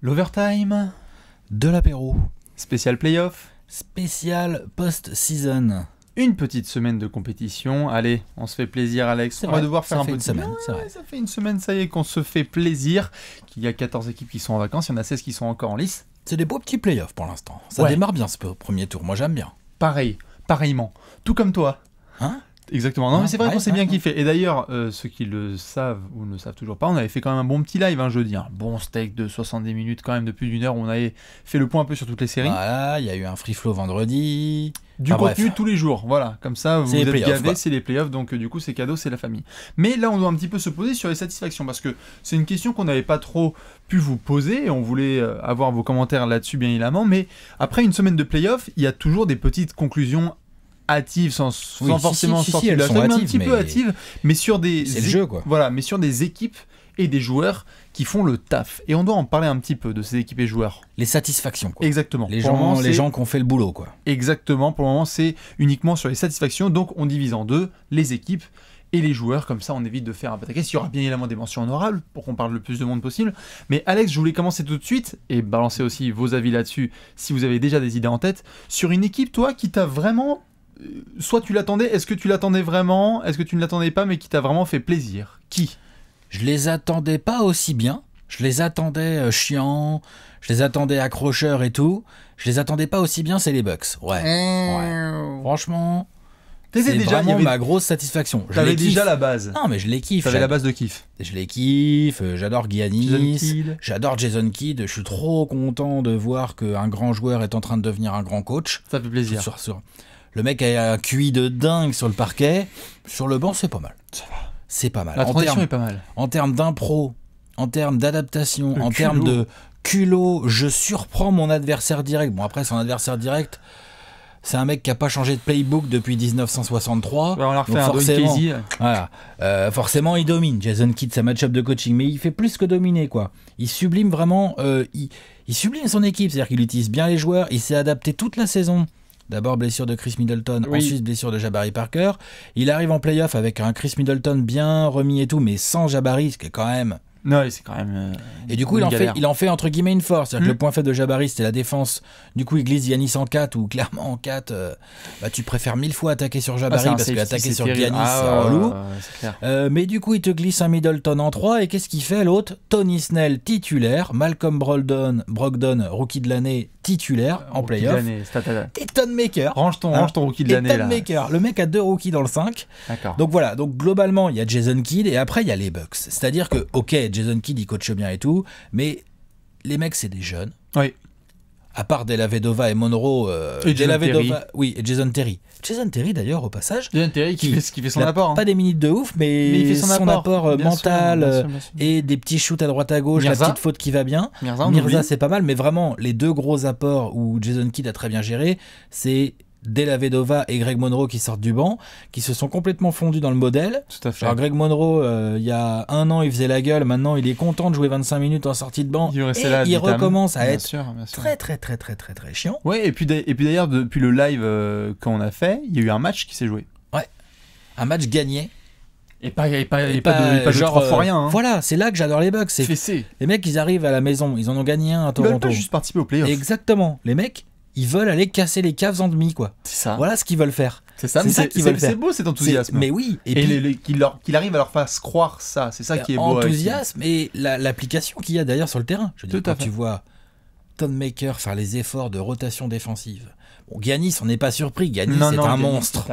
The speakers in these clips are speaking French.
L'overtime de l'apéro. Spécial playoff. Spécial post-season. Une petite semaine de compétition. Allez, on se fait plaisir, Alex. On va devoir faire un peu semaine. Ça fait une semaine, ça y est, qu'on se fait plaisir. Qu'il y a 14 équipes qui sont en vacances, il y en a 16 qui sont encore en lice. C'est des beaux petits playoffs pour l'instant. Ça démarre bien ce premier tour. Moi, j'aime bien. Pareil, pareillement. Tout comme toi. Hein Exactement. Non, mais c'est vrai qu'on s'est bien kiffé. Et d'ailleurs, euh, ceux qui le savent ou ne le savent toujours pas, on avait fait quand même un bon petit live un hein, jeudi. Un hein. bon steak de 70 minutes, quand même, de plus d'une heure. Où on avait fait le point un peu sur toutes les séries. Voilà, il y a eu un free flow vendredi. Du contenu tous les jours. Voilà, comme ça, vous, êtes gavés, c'est les playoffs. Donc, euh, du coup, c'est cadeau, c'est la famille. Mais là, on doit un petit peu se poser sur les satisfactions parce que c'est une question qu'on n'avait pas trop pu vous poser. Et on voulait euh, avoir vos commentaires là-dessus, bien évidemment. Mais après une semaine de playoffs, il y a toujours des petites conclusions hâtives sans, forcément sortir de la un petit mais... peu mais sur des le jeu, quoi. voilà, mais sur des équipes et des joueurs qui font le taf. Et on doit en parler un petit peu de ces équipes et joueurs. Les satisfactions. Quoi. Exactement. Les gens, les gens qui ont fait le boulot, quoi. Exactement. Pour le moment, c'est uniquement sur les satisfactions. Donc, on divise en deux les équipes et les joueurs. Comme ça, on évite de faire un pataquès. Il y aura bien évidemment des mentions honorables pour qu'on parle le plus de monde possible. Mais Alex, je voulais commencer tout de suite et balancer aussi vos avis là-dessus si vous avez déjà des idées en tête sur une équipe, toi, qui t'a vraiment soit tu l'attendais, est-ce que tu l'attendais vraiment Est-ce que tu ne l'attendais pas, mais qui t'a vraiment fait plaisir Qui Je les attendais pas aussi bien. Je les attendais chiant. Euh, chiants, je les attendais accrocheurs et tout. Je les attendais pas aussi bien, c'est les Bucks. Ouais. Franchement. C'est vraiment ma grosse satisfaction. J'avais déjà la base. Non, mais je les kiffe. J'avais la base de kiff. Je les kiffe. Euh, j'adore Giannis. J'adore Jason Kidd. Je suis trop content de voir qu'un grand joueur est en train de devenir un grand coach. Ça fait plaisir. Sur, sur... Le mec a un QI de dingue sur le parquet. Sur le banc, c'est pas mal. C'est pas mal. La en est pas mal. En termes d'impro, en termes d'adaptation, en termes de culot, je surprends mon adversaire direct. Bon, après, son adversaire direct, c'est un mec qui a pas changé de playbook depuis 1963. on l'a refait un forcément, voilà, euh, forcément, il domine. Jason Kidd, sa match-up de coaching, mais il fait plus que dominer, quoi. Il sublime vraiment, euh, il, sublime son équipe, c'est-à-dire qu'il utilise bien les joueurs, il s'est adapté toute la saison D'abord blessure de Chris Middleton, ensuite blessure de Jabari Parker. Il arrive en playoff avec un Chris Middleton bien remis et tout, mais sans Jabari, ce qui est quand même non, c'est quand même. Euh, et du coup, il en, fait, il en fait entre guillemets une force. le hmm. point faible de Jabari, c'était la défense. Du coup, il glisse Yanis en 4 ou clairement en 4. Euh, bah, tu préfères mille fois attaquer sur Jabari ah, parce que attaquer sur Yanis, ah, c'est relou. Euh, mais du coup, il te glisse un Middleton en 3. Et qu'est-ce qu'il fait l'autre Tony Snell titulaire, Malcolm Brogdon, Brogdon rookie de l'année, titulaire en playoff. et Maker. Range ton, hein range ton rookie de l'année. Maker. Le mec a deux rookies dans le 5. Donc voilà. Donc globalement, il y a Jason Kidd et après, il y a les Bucks. C'est-à-dire que, ok, Jason Kidd, il coach bien et tout, mais les mecs, c'est des jeunes. Oui à part Della Vedova et Monroe, euh, et Terry. oui, et Jason Terry. Jason Terry d'ailleurs au passage. Jason Terry qui, fait, son apport. Hein. Pas des minutes de ouf, mais, son, apport, euh, mental euh, et des petits shoots à droite à gauche, la petite faute qui va bien. Mirza c'est pas mal, mais vraiment les deux gros apports où Jason Kidd a très bien géré, c'est Della Vedova et Greg Monroe qui sortent du banc, qui se sont complètement fondus dans le modèle. à Alors Greg Monroe, euh, il y a un an, il faisait la gueule, maintenant il est content de jouer 25 minutes en sortie de banc. Il, et recommence à être très très très très très très chiant. Ouais, et puis d'ailleurs, depuis le live euh, qu'on a fait, il y a eu un match qui s'est joué. Ouais, un match gagné. Et pas, pas, pas, de, genre, euh, rien. Hein. Voilà, c'est là que j'adore les Bucks. Les mecs, ils arrivent à la maison, ils en ont gagné un à Toronto. Ils ont juste participé au playoff. Exactement. Les mecs, ils veulent aller casser les caves en demi, quoi. Voilà ce qu'ils veulent faire. C'est ça, qu'ils veulent C'est beau cet enthousiasme. Mais oui. Et, puis... qu'il arrive à leur faire croire ça, c'est ça euh, qui est beau. Enthousiasme et l'application qu'il y a d'ailleurs sur le terrain. quand tu vois Tonmaker faire les efforts de rotation défensive. Bon, Giannis, on n'est pas surpris. Giannis est un monstre.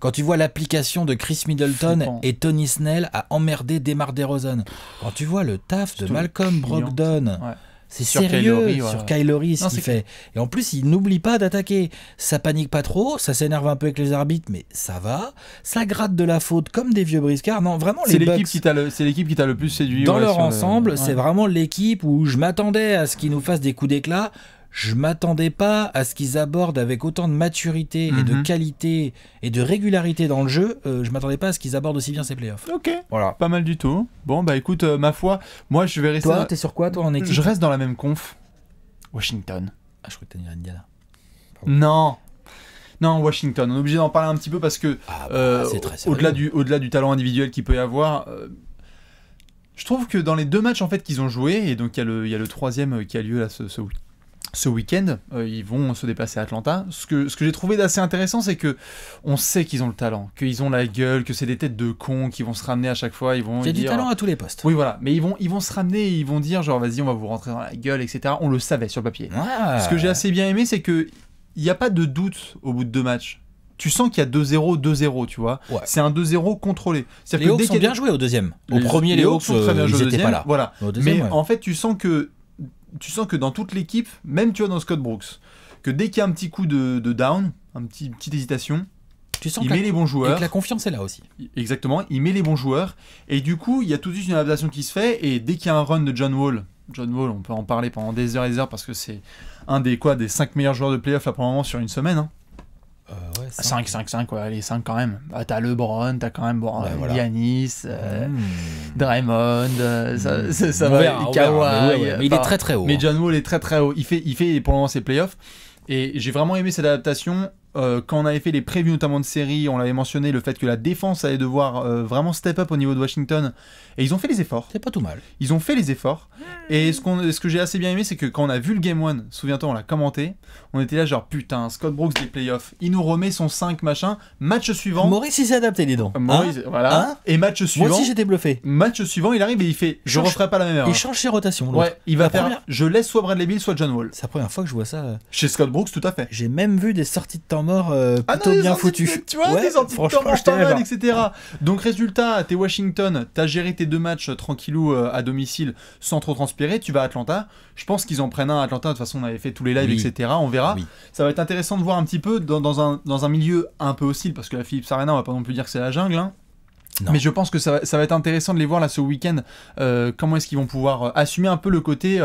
Quand tu vois l'application de Chris Middleton et Tony Snell à emmerder Demar Derozan. Quand tu vois le taf de Malcolm Brogdon. Ouais c'est sérieux sur Kylori ouais. ce qu'il fait. Et en plus, il n'oublie pas d'attaquer. Ça panique pas trop, ça s'énerve un peu avec les arbitres, mais ça va. Ça gratte de la faute comme des vieux briscards. Non, vraiment, C'est l'équipe qui t'a le, le plus séduit. Dans leur ensemble, c'est vraiment l'équipe où je m'attendais à ce qu'ils nous fassent des coups d'éclat je m'attendais pas à ce qu'ils abordent avec autant de maturité et de mhm. qualité et de régularité dans le jeu. Euh, je m'attendais pas à ce qu'ils abordent aussi bien ces playoffs. Ok. Voilà. Pas mal du tout. Bon bah écoute, euh, ma foi, moi je vais rester. Toi, t'es sur quoi toi en équipe Je reste dans la même conf. Washington. Ah, je crois que t'as Indiana. Non. Non, Washington. On est obligé d'en parler un petit peu parce que ah, bah, euh, au-delà du au-delà du talent individuel qu'il peut y avoir. je trouve que dans les deux matchs en fait qu'ils ont joué et donc il y, a le troisième qui a lieu là ce, ce week ce week-end, euh, ils vont se déplacer à Atlanta. Ce que, j'ai trouvé d'assez intéressant, c'est que on sait qu'ils ont le talent, qu'ils ont la gueule, que c'est des têtes de cons qui vont se ramener à chaque fois. Ils vont. Il y a du talent à tous les postes. Oui, voilà. Mais ils vont, ils se ramener, et ils vont dire genre vas-y, on va vous rentrer dans la gueule, etc. On le savait sur le papier. Ce que j'ai assez bien aimé, c'est que n'y a pas de doute au bout de deux matchs. Tu sens qu'il y a 2-0, 2-0, tu vois. C'est un 2-0 contrôlé. Les Hawks sont bien joué au deuxième. Au premier, les, Hawks, sont très bien euh, joués Voilà. Mais en fait, tu sens que tu sens que dans toute l'équipe, même tu vois dans Scott Brooks, que dès qu'il y a un petit coup de, down, un petit, petite hésitation, tu sens il met les bons joueurs. que la confiance est là aussi. Exactement, il met les bons joueurs. Et du coup, il y a tout de suite une adaptation qui se fait. Et dès qu'il y a un run de John Wall, John Wall, on peut en parler pendant des heures et des heures parce que c'est un des quoi des 5 meilleurs joueurs de playoff à sur une semaine. Hein. 5. 5, 5, ouais, les 5 quand même. Ah, t'as LeBron, t'as quand même bon, euh, hmm. Draymond, euh, ça, hmm. va, Kawhi. mais il est très très haut. Mais hein. John Wall est très très haut. Il fait, il fait pour le moment ses playoffs. Et j'ai vraiment aimé cette adaptation. Euh, quand on avait fait les prévus notamment de série on l'avait mentionné, le fait que la défense allait devoir euh, vraiment step up au niveau de Washington. Et ils ont fait les efforts. C'est pas tout mal. Ils ont fait les efforts. Et ce, que j'ai assez bien aimé, c'est que quand on a vu le Game 1, souviens-toi, on l'a commenté, on était là genre putain, Scott Brooks des playoffs, il nous remet son 5 machin, match suivant. Maurice il s'est adapté, les dents. Maurice, hein voilà. Hein et match suivant. Moi aussi j'étais bluffé. Match suivant, il arrive et il fait je referai pas la même erreur. Il change ses rotations. Ouais, il va faire je laisse soit Bradley Bill, soit John Wall. C'est la première fois que je vois ça. Euh, Chez Scott Brooks, tout à fait. J'ai même vu des sorties de temps mort euh, ah bien foutu. Tu vois, des anti etc. Donc résultat, t'es Washington, t'as géré tes deux matchs euh, tranquillou euh, à domicile sans trop transpirer, tu vas à Atlanta. Je pense qu'ils en prennent un à Atlanta, de toute façon on avait fait tous les lives, etc. On verra. Ça va être intéressant de voir un petit peu dans, un, dans un milieu un peu hostile, parce que la Philippe Arena, on va pas non plus dire que c'est la jungle. Hein. Mais je pense que ça, va être intéressant de les voir là ce week-end. comment est-ce qu'ils vont pouvoir assumer un peu le côté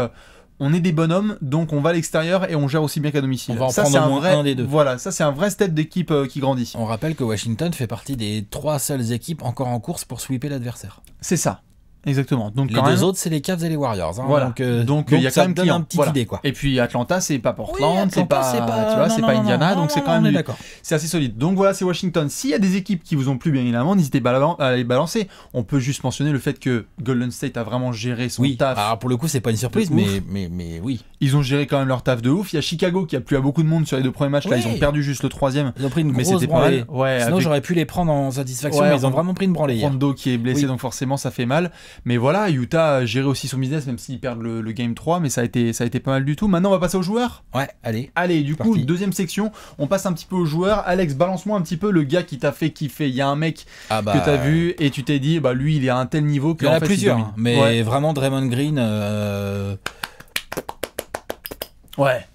on est des bonhommes, donc on va à l'extérieur et on gère aussi bien qu'à domicile. ça, prendre un, deux. Voilà, ça c'est un vrai step d'équipe euh, qui grandit. On rappelle que Washington fait partie des trois seules équipes encore en course pour sweeper l'adversaire. C'est ça. Exactement. Donc les quand deux autres, c'est les Cavs et les Warriors. Hein. Voilà. Euh, donc, il y a quand même donne un petit idée quoi. Et puis Atlanta, c'est pas Portland, c'est pas, tu vois, c'est pas Indiana, donc c'est quand même c'est assez solide. Donc voilà, c'est Washington. S'il y a des équipes qui vous ont plu bien évidemment, n'hésitez pas à les balancer. On peut juste mentionner le fait que Golden State a vraiment géré son taf. pour le coup, c'est pas une surprise, mais, mais, mais oui. Ils ont géré quand même leur taf de ouf. Il y a Chicago qui a plu à beaucoup de monde sur les deux premiers matchs. ils ont perdu juste le troisième. Ils ont pris une mais branlée. Sinon, j'aurais pu les prendre en satisfaction, mais ils ont vraiment pris une branlée. Rondo qui est blessé, donc forcément, ça fait mal. Mais voilà, Utah a géré aussi son business, même s'il perd le, game 3, mais ça a, été, ça a été pas mal du tout. Maintenant, on va passer aux joueurs Ouais, allez. Allez, du coup, deuxième section, on passe un petit peu aux joueurs. Alex, balance-moi un petit peu le gars qui t'a fait kiffer. Il y a un mec ah que t'as bah, vu et tu t'es dit, bah lui, il est à un tel niveau que. Il y en a plusieurs, mais vraiment Draymond Green. Euh, ouais.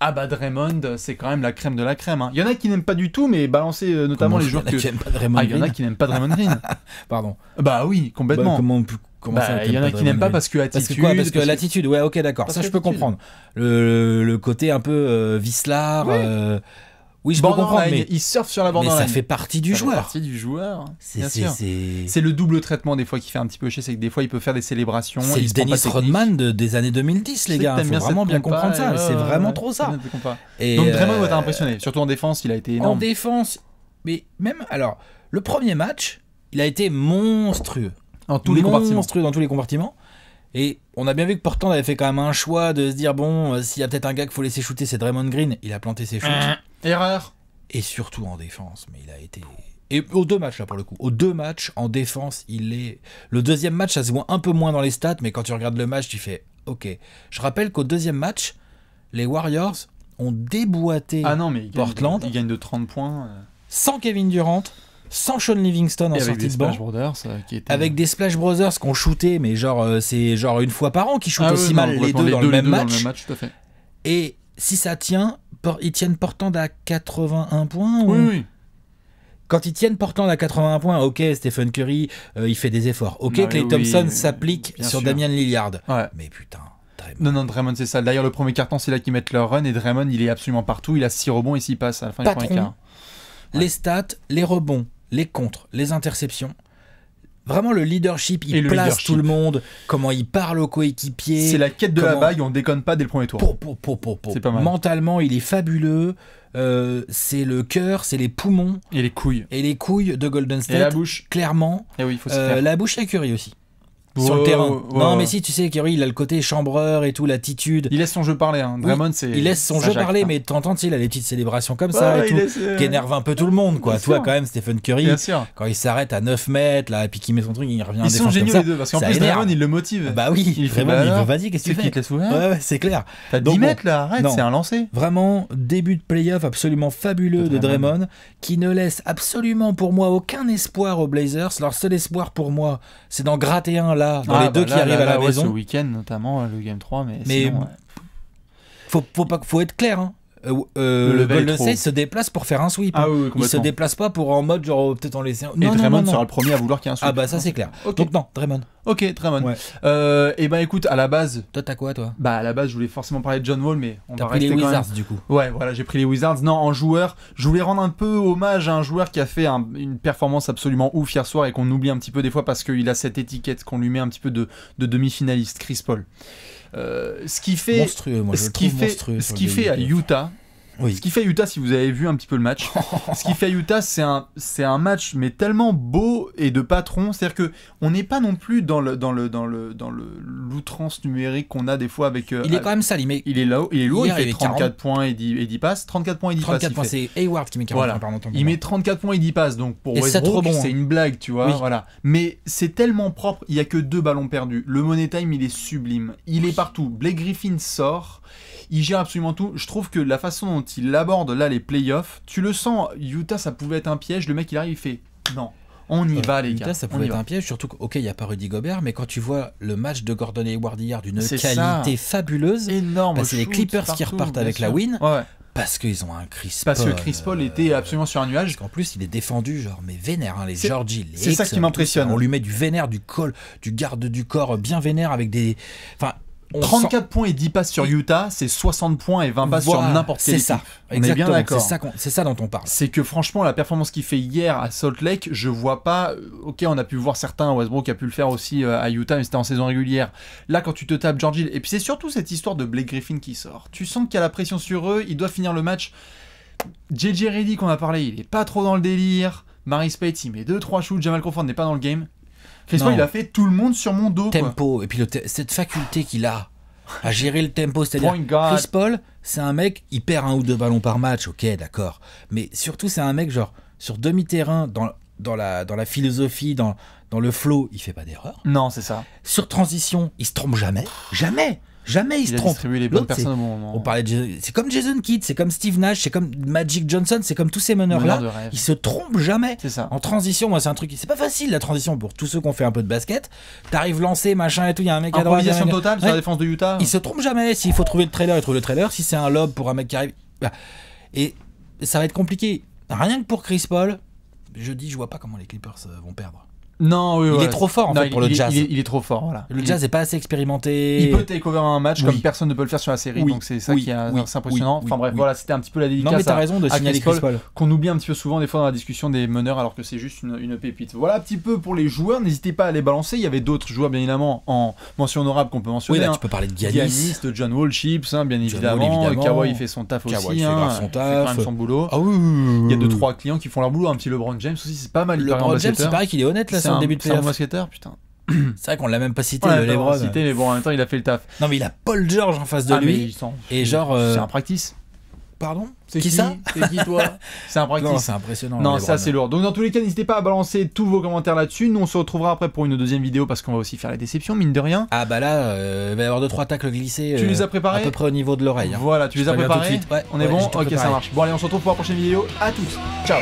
Ah bah Draymond, c'est quand même la crème de la crème. Hein. Il y en a qui n'aiment pas du tout, mais balancer euh, notamment les joueurs que. Ah, il ah, y en a qui n'aiment pas Draymond Green. Pardon. Bah oui, complètement. Bah, comment, comment bah, il y en a qui n'aiment pas parce que l'attitude. Parce que, quoi parce que, l'attitude, ouais, ok, d'accord. Ça, je peux comprendre. Le, côté un peu euh, euh oui, je peux comprendre, mais il surfe sur la bande mais ça fait partie du ça joueur. Fait partie du joueur. C'est le double traitement des fois qui fait un petit peu chier, c'est que des fois il peut faire des célébrations. C'est le Dennis Rodman des années 2010, les gars. Faut bien vraiment bien comprendre ça. c'est vraiment trop ça. Et Donc vraiment, euh, t'as impressionné. Surtout en défense, il a été énorme. En défense, mais même alors, le premier match, il a été monstrueux. tous les Monstrueux dans tous les compartiments. Et on a bien vu que Portland avait fait quand même un choix de se dire bon, euh, s'il y a peut-être un gars qu'il faut laisser shooter, c'est Draymond Green. Il a planté ses shoots. Mmh. Erreur. Et surtout en défense, mais il a été. Et aux deux matchs là pour le coup, aux deux matchs en défense, il est. Le deuxième match, ça se voit un peu moins dans les stats, mais quand tu regardes le match, tu fais OK. Je rappelle qu'au deuxième match, les Warriors ont déboîté ah non, mais Portland. ils gagnent de 30 points. Euh. Sans Kevin Durant, sans Sean Livingston en sortie euh, avec euh, des Splash Brothers, qui Avec des Splash Brothers qu'on shootait, mais genre c'est genre une fois par an qui shootent ah aussi mal les, deux, dans, le dans, le même match. Tout à fait. Et si ça tient, ils tiennent portant à 81 points Oui, oui. Quand ils tiennent portant à 81 points, ok, Stephen Curry, euh, il fait des efforts. Ok, Clay Thompson s'applique sur Damien Damian Lillard. Ouais. Mais putain. Draymond. Non, non, Draymond, c'est ça. D'ailleurs, le premier carton, c'est là qu'ils mettent leur run. Et Draymond, il est absolument partout. Il a 6 rebonds et s'y passe à la fin du premier quart. Les stats, les rebonds, les contres, les interceptions. Vraiment le leadership, il place tout le monde, comment il parle aux coéquipiers. C'est la quête de la bague, on déconne pas dès le premier tour. Mentalement, il est fabuleux. Euh, c'est le cœur, c'est les poumons. Et les couilles. Et les couilles de Golden State. Eh euh, la bouche. Clairement. Et oui, faut la bouche est curie aussi sur le terrain. non, mais si, tu sais, Curry, il a le côté chambreur et tout, l'attitude. Il laisse son jeu parler, Draymond, hein. c'est. Il laisse son jeu parler, hein. mais t'entends, il a les petites célébrations comme ça euh, qui énerve un peu tout le monde, quoi. Toi, quand même, Stephen Curry, Bien sûr. quand il s'arrête à 9 mètres, là, et puis qu'il met son truc, il revient Ils sont géniaux les deux, parce qu'en plus, Draymond, il le motive. Bah oui, il fait bah vas-y, qu'est-ce que tu fais Ouais, c'est clair. T'as 10 mètres là, arrête, c'est un lancer. Vraiment, début de playoff absolument fabuleux de Draymond, qui ne laisse absolument pour moi aucun espoir aux Blazers. Leur seul espoir pour moi, c'est d'en gratter un là ah dans les bah deux qui arrivent à la maison. Ce week-end notamment, euh, le Game 3, mais, mais faut, pas, faut être clair, hein. Euh, euh, le Golden State se déplace pour faire un sweep. Ah hein. il se déplace pas pour en mode genre peut-être en laisser un. Non, Draymond sera le premier à vouloir qu'il y ait un sweep. Ah bah ça c'est clair. Donc non, Draymond. Ok, Draymond. et euh, eh ben écoute, à la base. Toi t'as quoi toi Bah à la base je voulais forcément parler de John Wall, mais on va pris les Wizards du coup. Ouais, voilà, j'ai pris les Wizards. Non, en joueur, je voulais rendre un peu hommage à un joueur qui a fait une performance absolument ouf hier soir et qu'on oublie un petit peu des fois parce qu'il a cette étiquette qu'on lui met un petit peu de, de demi-finaliste, Chris Paul. Euh, ce qui fait, ce qui fait, ce qui fait à Utah. Ce qui fait Utah, si vous avez vu un petit peu le match, ce qui fait Utah, c'est un, c'est un match mais tellement beau et de patron. C'est-à-dire que on n'est pas non plus dans le, dans le, dans le, dans le, l'outrance numérique qu'on a des fois avec. Euh, il est ah, quand même sale. mais. Il est là, il est lourd, il, fait 34 points et 10, et 10, passes. 34 points et 10 34 passes. c'est Hayward qui met 40 points, Il met 34 points et 10 passes, donc pour Westbrook, bon, c'est une blague, tu vois. Voilà. Mais c'est tellement propre, il n'y a que deux ballons perdus. Le Money Time, il est sublime. Il est partout. Blake Griffin sort il gère absolument tout. Je trouve que la façon dont il aborde là les playoffs, tu le sens, Utah ça pouvait être un piège, le mec il arrive, il fait non. On y va, les gars. Ça pouvait être un piège, surtout Ok, il n'y a pas Rudy Gobert, mais quand tu vois le match de Gordon Hayward hier d'une qualité fabuleuse, énorme. Bah, c'est les Clippers qui repartent avec la win. Parce qu'ils ont un Chris Paul. Parce que Chris Paul était euh, absolument sur un nuage. En plus, il est défendu, genre, mais vénère, hein, les Georgie, C'est ça qui m'impressionne. On lui met du vénère, du col, du garde du corps bien vénère avec des. Enfin, 34 points et 10 passes sur Utah, c'est 60 points et 20 passes sur n'importe quel. C'est ça, exactement. C'est ça, dont on parle. C'est que franchement, la performance qu'il fait hier à Salt Lake, je vois pas. Euh, ok, on a pu voir certains, Westbrook a pu le faire aussi euh, à Utah, mais c'était en saison régulière. Là, quand tu te tapes George et puis c'est surtout cette histoire de Blake Griffin qui sort. Tu sens qu'il y a la pression sur eux, il doit finir le match. JJ Reddy qu'on a parlé, il est pas trop dans le délire. Mary Spates, il met 2-3 shoots. Jamal Crawford n'est pas dans le game. Chris Paul il a fait tout le monde sur mon dos. Tempo, et puis cette faculté qu'il a à gérer le tempo, c'est-à-dire Chris Paul, c'est un mec, il perd un ou deux ballons par match, ok, d'accord, mais surtout c'est un mec genre sur demi-terrain dans dans la, dans la philosophie, dans, dans le flow, il fait pas d'erreur. Non, c'est ça. Sur transition, il se trompe jamais. Jamais. Jamais il, se trompe. Les On parlait C'est comme Jason Kidd, c'est comme Steve Nash, c'est comme Magic Johnson, c'est comme tous ces meneurs-là. Il ils se trompent jamais. ça. En transition, moi, c'est un truc. C'est pas facile la transition pour tous ceux qui ont fait un peu de basket. T'arrives lancer machin et tout, il y a un mec à droite. Improvisation totale sur la défense de Utah. Ils se trompe jamais. S'il faut trouver le trailer, ils trouvent le trailer. Si c'est un lob pour un mec qui arrive. Bah. Et ça va être compliqué. Rien que pour Chris Paul, je dis, je vois pas comment les Clippers euh, vont perdre. Non, il est trop fort en fait pour il, le jazz. Il est, trop fort, Le jazz n'est pas assez expérimenté. Il peut takeover un match comme personne ne peut le faire sur la série, donc c'est ça qui est impressionnant. enfin bref, voilà, c'était un petit peu la dédicace. Non, mais t'as raison de signaler Chris Paul, qu'on oublie un petit peu souvent des fois dans la discussion des meneurs alors que c'est juste une, pépite. Voilà un petit peu pour les joueurs, n'hésitez pas à les balancer. Il y avait d'autres joueurs bien évidemment en mention honorable qu'on peut mentionner. Oui, là, bah, hein. tu peux parler de Giannis, de John Wall, Chips, hein, bien évidemment. évidemment. Kawhi fait son taf Kawhi hein, il fait son taf, fait son boulot. Ah il y a deux trois clients qui font leur boulot, un petit LeBron James aussi, c'est pas mal. LeBron James, c'est pareil qu'il est honnête là c'est un début de playoff. putain. C'est vrai qu'on l'a même pas cité, le cité, mais bon, en même temps, il a fait le taf. Non, mais il a Paul George en face de ah, lui. Et genre. Euh, c'est un practice. Pardon C'est Qui ça C'est qui toi C'est un practice. c'est impressionnant. Non, ça c'est lourd. Donc dans tous les cas, n'hésitez pas à balancer tous vos commentaires là-dessus. Nous on se retrouvera après pour une deuxième vidéo parce qu'on va aussi faire la déception, mine de rien. Ah, bah là, euh, il va y avoir 2 trois tacles glissés. Tu les euh, as préparés À peu près au niveau de l'oreille. Hein. Voilà, tu les as préparés. Ouais, On est bon Ok, ça marche. Bon allez, on se retrouve pour la prochaine vidéo. À tous. Ciao.